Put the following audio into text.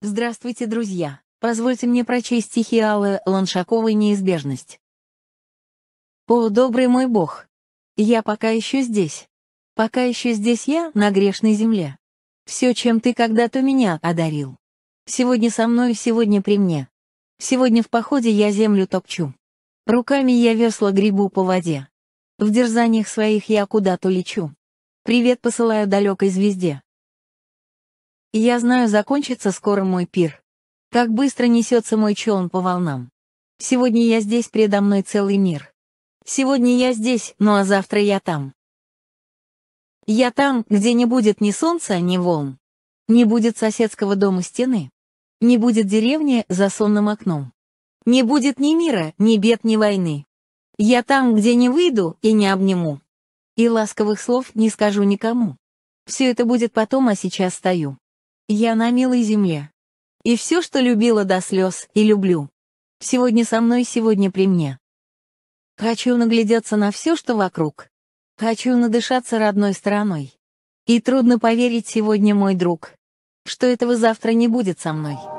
Здравствуйте, друзья! Позвольте мне прочесть стихи Аллы Ланшаковой «Неизбежность». «О, добрый мой Бог! Я пока еще здесь. Пока еще здесь я, на грешной земле. Все, чем ты когда-то меня одарил. Сегодня со мной, сегодня при мне. Сегодня в походе я землю топчу. Руками я весла грибу по воде. В дерзаниях своих я куда-то лечу. Привет посылаю далекой звезде я знаю, закончится скоро мой пир. Как быстро несется мой челн по волнам. Сегодня я здесь, предо мной целый мир. Сегодня я здесь, ну а завтра я там. Я там, где не будет ни солнца, ни волн. Не будет соседского дома стены. Не будет деревни за сонным окном. Не будет ни мира, ни бед, ни войны. Я там, где не выйду и не обниму. И ласковых слов не скажу никому. Все это будет потом, а сейчас стою. Я на милой земле. И все, что любила до слез, и люблю. Сегодня со мной, сегодня при мне. Хочу наглядеться на все, что вокруг. Хочу надышаться родной стороной. И трудно поверить сегодня, мой друг, что этого завтра не будет со мной.